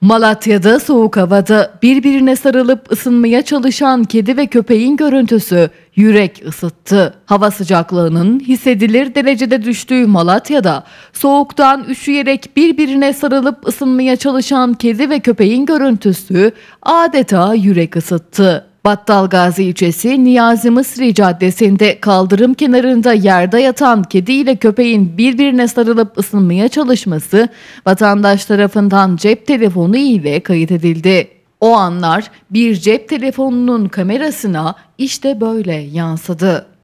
Malatya'da soğuk havada birbirine sarılıp ısınmaya çalışan kedi ve köpeğin görüntüsü yürek ısıttı. Hava sıcaklığının hissedilir derecede düştüğü Malatya'da soğuktan üşüyerek birbirine sarılıp ısınmaya çalışan kedi ve köpeğin görüntüsü adeta yürek ısıttı. Battal Gazi ilçesi Niyazi Mısri Caddesi'nde kaldırım kenarında yerde yatan kedi ile köpeğin birbirine sarılıp ısınmaya çalışması vatandaş tarafından cep telefonu ile kayıt edildi. O anlar bir cep telefonunun kamerasına işte böyle yansıdı.